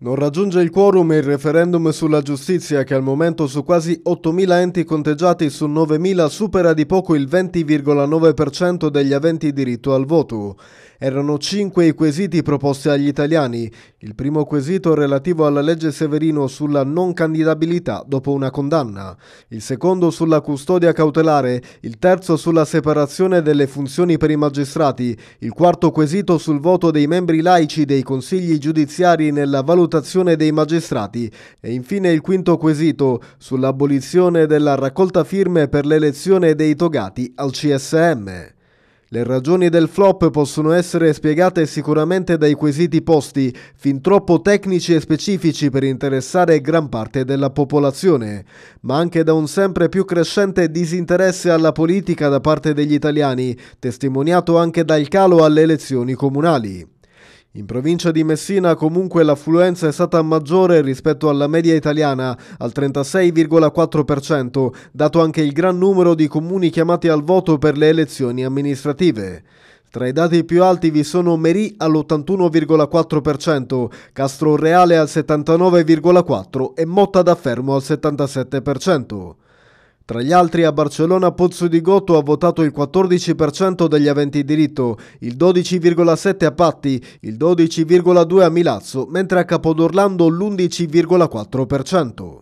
Non raggiunge il quorum il referendum sulla giustizia che al momento su quasi 8.000 enti conteggiati su 9.000 supera di poco il 20,9% degli aventi diritto al voto. Erano cinque i quesiti proposti agli italiani. Il primo quesito relativo alla legge Severino sulla non candidabilità dopo una condanna, il secondo sulla custodia cautelare, il terzo sulla separazione delle funzioni per i magistrati, il quarto quesito sul voto dei membri laici dei consigli giudiziari nella valutazione valutazione dei magistrati e infine il quinto quesito sull'abolizione della raccolta firme per l'elezione dei togati al CSM. Le ragioni del flop possono essere spiegate sicuramente dai quesiti posti, fin troppo tecnici e specifici per interessare gran parte della popolazione, ma anche da un sempre più crescente disinteresse alla politica da parte degli italiani, testimoniato anche dal calo alle elezioni comunali. In provincia di Messina comunque l'affluenza è stata maggiore rispetto alla media italiana, al 36,4%, dato anche il gran numero di comuni chiamati al voto per le elezioni amministrative. Tra i dati più alti vi sono Merì all'81,4%, Castro Reale al 79,4% e Motta da Fermo al 77%. Tra gli altri a Barcellona Pozzo di Gotto ha votato il 14% degli aventi diritto, il 12,7% a Patti, il 12,2% a Milazzo, mentre a Capodorlando l'11,4%.